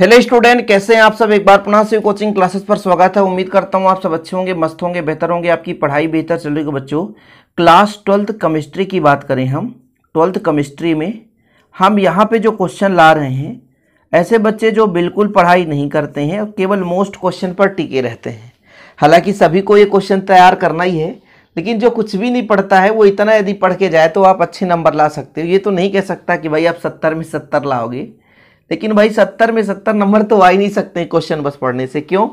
hello student कैसे हैं आप सब एक बार पुनः से कोचिंग क्लासेस पर स्वागत है उम्मीद करता हूं आप सब अच्छे होंगे मस्त होंगे बेहतर होंगे आपकी पढ़ाई बेहतर चल रही है बच्चों क्लास ट्वेल्थ केमिस्ट्री की बात करें हम ट्वेल्थ केमिस्ट्री में हम यहां पे जो क्वेश्चन ला रहे हैं ऐसे बच्चे जो बिल्कुल पढ़ाई नहीं करते हैं और केवल मोस्ट क्वेश्चन पर टिके रहते हैं हालाँकि सभी को ये क्वेश्चन तैयार करना ही है लेकिन जो कुछ भी नहीं पढ़ता है वो इतना यदि पढ़ के जाए तो आप अच्छे नंबर ला सकते हो ये तो नहीं कह सकता कि भाई आप सत्तर में सत्तर लाओगे लेकिन भाई सत्तर में सत्तर नंबर तो आ ही नहीं सकते क्वेश्चन बस पढ़ने से क्यों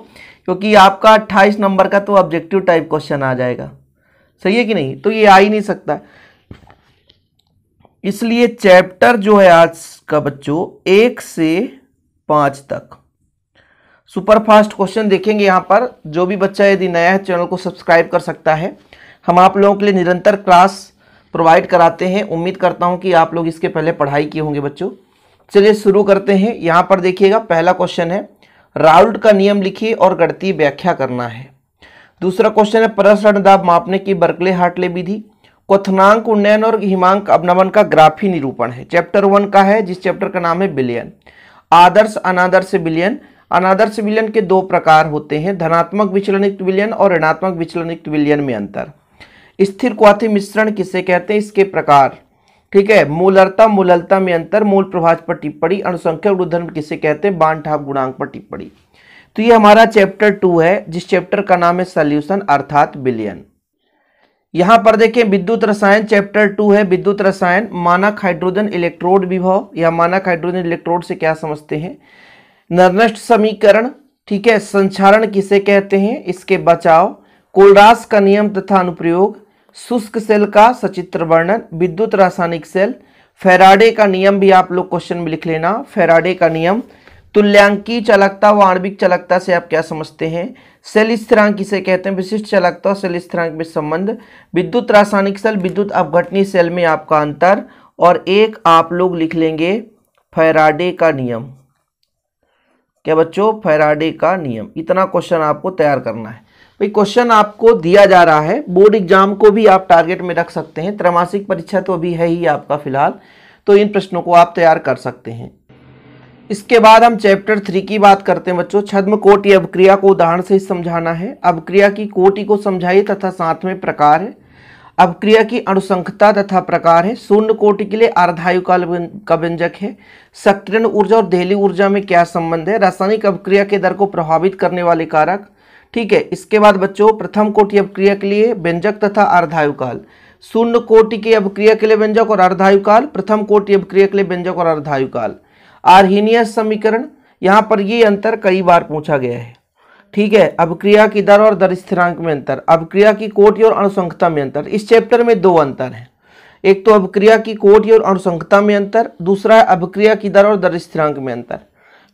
क्योंकि आपका अट्ठाईस नंबर का तो ऑब्जेक्टिव टाइप क्वेश्चन आ जाएगा सही है कि नहीं तो ये आ ही नहीं सकता इसलिए चैप्टर जो है आज का बच्चों एक से पांच तक सुपर फास्ट क्वेश्चन देखेंगे यहां पर जो भी बच्चा यदि नया है चैनल को सब्सक्राइब कर सकता है हम आप लोगों के लिए निरंतर क्लास प्रोवाइड कराते हैं उम्मीद करता हूं कि आप लोग इसके पहले पढ़ाई किए होंगे बच्चों चलिए शुरू करते हैं यहाँ पर देखिएगा पहला क्वेश्चन है राउल्ट का नियम लिखिए और गणितीय व्याख्या करना है दूसरा क्वेश्चन है प्रसरण दाब मापने की बर्कले हार्टले विधि क्वथनांक उन्नयन और हिमांक अवनमन का ग्राफी निरूपण है चैप्टर वन का है जिस चैप्टर का नाम है बिलियन आदर्श अनादर्श बिलियन अनादर्श विलियन के दो प्रकार होते हैं धनात्मक युक्त विलियन और ऋणात्मक युक्त विलियन में अंतर स्थिर क्वाथी मिश्रण किसे कहते हैं इसके प्रकार ठीक है मूलरता मूललता में अंतर मूल प्रभाज पर टिप्पणी अनुसंख्यक गुणधर्म किसे कहते हैं बाण ठाप गुणांक पर टिप्पणी तो ये हमारा चैप्टर टू है जिस चैप्टर का नाम है सल्यूशन अर्थात बिलियन यहां पर देखें विद्युत रसायन चैप्टर टू है विद्युत रसायन मानक हाइड्रोजन इलेक्ट्रोड विभव या मानक हाइड्रोजन इलेक्ट्रोड से क्या समझते हैं नरनष्ट समीकरण ठीक है संचारण किसे कहते हैं इसके बचाव कोलरास का नियम तथा अनुप्रयोग शुष्क सेल का सचित्र वर्णन विद्युत रासायनिक सेल फेराडे का नियम भी आप लोग क्वेश्चन में लिख लेना फेराडे का नियम तुल्यांकी चालकता व आणविक चालकता से आप क्या समझते हैं सेल स्थिरांक किसे कहते हैं विशिष्ट चालकता और सेल स्थिरांक में संबंध विद्युत रासायनिक सेल विद्युत अपघटनीय सेल में आपका अंतर और एक आप लोग लिख लेंगे फेराडे का नियम क्या बच्चों फेराडे का नियम इतना क्वेश्चन आपको तैयार करना है भाई क्वेश्चन आपको दिया जा रहा है बोर्ड एग्जाम को भी आप टारगेट में रख सकते हैं त्रैमासिक परीक्षा तो अभी है ही आपका फिलहाल तो इन प्रश्नों को आप तैयार कर सकते हैं इसके बाद हम चैप्टर थ्री की बात करते हैं बच्चों छद्म कोटि अवक्रिया को उदाहरण से समझाना है अवक्रिया की कोटि को समझाइए तथा साथ में प्रकार है अब क्रिया की अनुसंखता तथा प्रकार है शून्य कोटि के लिए अर्धायु का व्यंजक है सक्रियण ऊर्जा और दहली ऊर्जा में क्या संबंध है रासायनिक अपक्रिया के दर को प्रभावित करने वाले कारक ठीक है इसके बाद बच्चों प्रथम कोटि अपक्रिया के लिए व्यंजक तथा अर्धायु काल शून्य कोटि की अपक्रिया के लिए व्यंजक और अर्धायु काल प्रथम कोटि अपक्रिया के लिए व्यंजक और अर्धायु काल आर्निय समीकरण यहाँ पर ये अंतर कई बार पूछा गया है ठीक है अब क्रिया की दर और दर स्थिरांक में अंतर अब क्रिया की कोटि और अनुसंखता में अंतर इस चैप्टर में दो अंतर है एक तो अभिक्रिया की कोटि और अनुसंखता में अंतर दूसरा है अभिक्रिया की दर और दर स्थिरांक में अंतर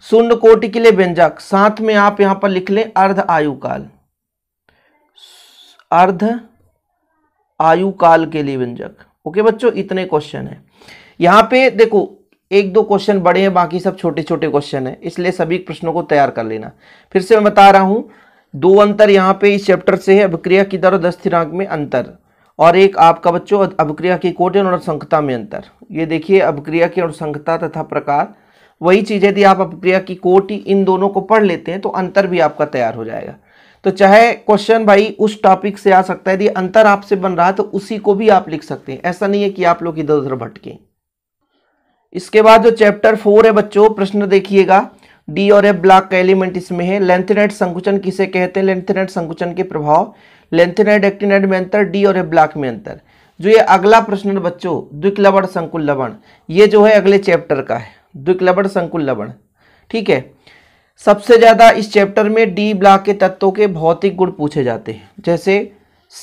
शून्य कोटि के लिए व्यंजक साथ में आप यहां पर लिख लें अर्ध आयु काल अर्ध आयु काल के लिए व्यंजक ओके बच्चों इतने क्वेश्चन है यहां पे देखो एक दो क्वेश्चन बड़े हैं बाकी सब छोटे छोटे क्वेश्चन हैं इसलिए सभी प्रश्नों को तैयार कर लेना फिर से मैं बता रहा हूँ दो अंतर यहाँ पे इस चैप्टर से है अभिक्रिया की दर और दस स्थिरांक में अंतर और एक आपका बच्चों अभिक्रिया की कोटन और अनुसंखता में अंतर ये देखिए अभिक्रिया की और तथा प्रकार वही चीज़ यदि आप अभिक्रिया की कोटि इन दोनों को पढ़ लेते हैं तो अंतर भी आपका तैयार हो जाएगा तो चाहे क्वेश्चन भाई उस टॉपिक से आ सकता है यदि अंतर आपसे बन रहा है तो उसी को भी आप लिख सकते हैं ऐसा नहीं है कि आप लोग इधर उधर भटकें इसके बाद जो चैप्टर फोर है बच्चों प्रश्न देखिएगा डी और एफ ब्लॉक का एलिमेंट इसमें है लेंथनेट संकुचन किसे कहते हैं लेंथनेट संकुचन के प्रभाव लेंथनेट एक्टिनेट में अंतर डी और एफ ब्लॉक में अंतर जो ये अगला प्रश्न बच्चों द्विक लवण संकुल लवण ये जो है अगले चैप्टर का है द्विक लवण संकुल लवण ठीक है सबसे ज़्यादा इस चैप्टर में डी ब्लॉक के तत्वों के भौतिक गुण पूछे जाते हैं जैसे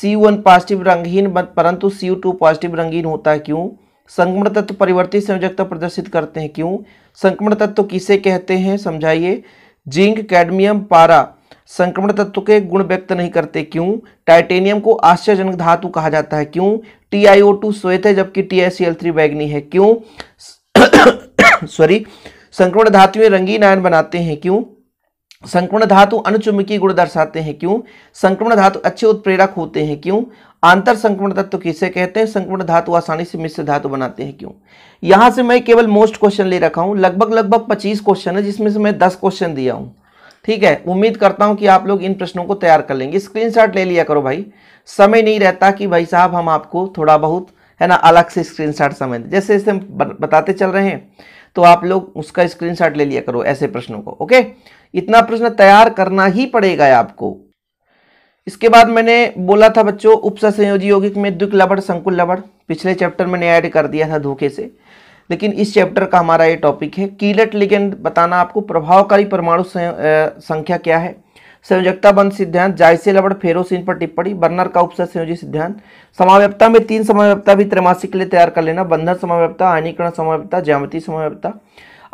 सी वन पॉजिटिव रंगहीन परंतु सी टू पॉजिटिव रंगीन होता है क्यों संक्रमण तत्व परिवर्तित संयोजकता प्रदर्शित करते हैं क्यों संक्रमण तत्व किसे कहते हैं समझाइए जिंक कैडमियम पारा संक्रमण तत्व के गुण व्यक्त नहीं करते क्यों टाइटेनियम को आश्चर्यजनक धातु कहा जाता है क्यों टी आई ओ टू श्वेत है जबकि T I C L three बैगनी है क्यों सॉरी संक्रमण में रंगीन आयन बनाते हैं क्यों संक्रमण धातु अनुचुंबकीय गुण दर्शाते हैं क्यों संक्रमण धातु अच्छे उत्प्रेरक होते हैं क्यों आंतर संक्रमण तत्व किसे कहते हैं संक्रमण धातु आसानी से मिश्र धातु बनाते हैं क्यों यहां से मैं केवल मोस्ट क्वेश्चन ले रखा हूं लगभग लगभग 25 क्वेश्चन है जिसमें से मैं 10 क्वेश्चन दिया हूं ठीक है उम्मीद करता हूं कि आप लोग इन प्रश्नों को तैयार कर लेंगे स्क्रीन ले लिया करो भाई समय नहीं रहता कि भाई साहब हम आपको थोड़ा बहुत है ना अलग से स्क्रीन समय जैसे जैसे हम बताते चल रहे हैं तो आप लोग उसका स्क्रीनशॉट ले लिया करो ऐसे प्रश्नों को ओके इतना प्रश्न तैयार करना ही पड़ेगा आपको इसके बाद मैंने बोला था बच्चों संयोजी यौगिक में द्विक लवड़ संकुल लवड़ पिछले चैप्टर मैंने ऐड कर दिया था धोखे से लेकिन इस चैप्टर का हमारा ये टॉपिक है कीलेट लिगेंड बताना आपको प्रभावकारी परमाणु संख्या क्या है संयोजकता बंद सिद्धांत जायसे लवण फेरोसिन पर टिप्पणी बर्नर का उपसर संयोजित सिद्धांत समाव्यपता में तीन समाव्यपता भी त्रैमासिक के लिए तैयार कर लेना बंधन समाव्यपता आयनीकरण समाव्यपता ज्यामती समाव्यपता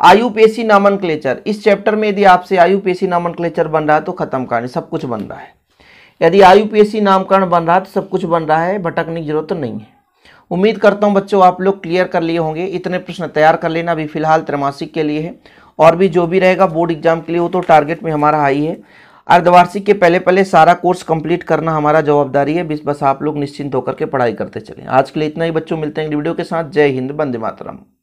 आयु पेशी नामन क्लेचर इस चैप्टर में यदि आपसे आयु पेशी नामन क्लेचर बन रहा है तो खत्म कहानी सब कुछ बन रहा है यदि आयु पेशी नामकरण बन रहा है तो सब कुछ बन रहा है भटकने की जरूरत नहीं है उम्मीद करता हूँ बच्चों आप लोग क्लियर कर लिए होंगे इतने प्रश्न तैयार कर लेना अभी फिलहाल त्रैमासिक के लिए है और भी जो भी रहेगा बोर्ड एग्जाम के लिए वो तो टारगेट में हमारा हाई है अर्धवार्षिक के पहले पहले सारा कोर्स कंप्लीट करना हमारा जवाबदारी है बस आप लोग निश्चिंत होकर के पढ़ाई करते चलें आज के लिए इतना ही बच्चों मिलते हैं वीडियो के साथ जय हिंद बंदे मातरम